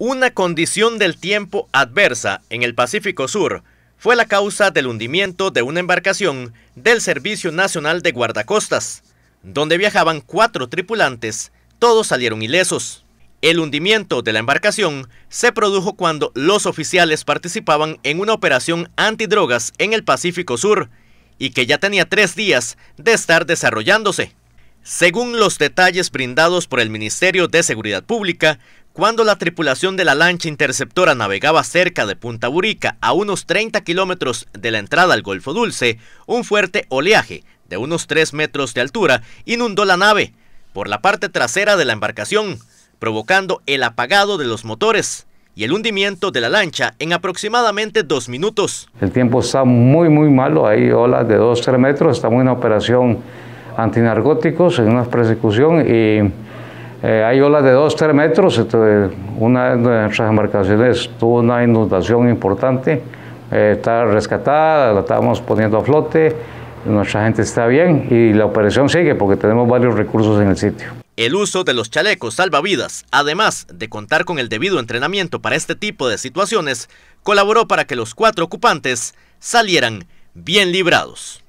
Una condición del tiempo adversa en el Pacífico Sur fue la causa del hundimiento de una embarcación del Servicio Nacional de Guardacostas, donde viajaban cuatro tripulantes, todos salieron ilesos. El hundimiento de la embarcación se produjo cuando los oficiales participaban en una operación antidrogas en el Pacífico Sur y que ya tenía tres días de estar desarrollándose. Según los detalles brindados por el Ministerio de Seguridad Pública, cuando la tripulación de la lancha interceptora navegaba cerca de Punta Burica, a unos 30 kilómetros de la entrada al Golfo Dulce, un fuerte oleaje de unos 3 metros de altura inundó la nave por la parte trasera de la embarcación, provocando el apagado de los motores y el hundimiento de la lancha en aproximadamente dos minutos. El tiempo está muy, muy malo, hay olas de 2-3 metros, estamos en una operación antinarcóticos, en una persecución y eh, hay olas de 2, 3 metros. una de nuestras embarcaciones tuvo una inundación importante. Eh, está rescatada, la estábamos poniendo a flote. Nuestra gente está bien y la operación sigue porque tenemos varios recursos en el sitio. El uso de los chalecos salvavidas, además de contar con el debido entrenamiento para este tipo de situaciones, colaboró para que los cuatro ocupantes salieran bien librados.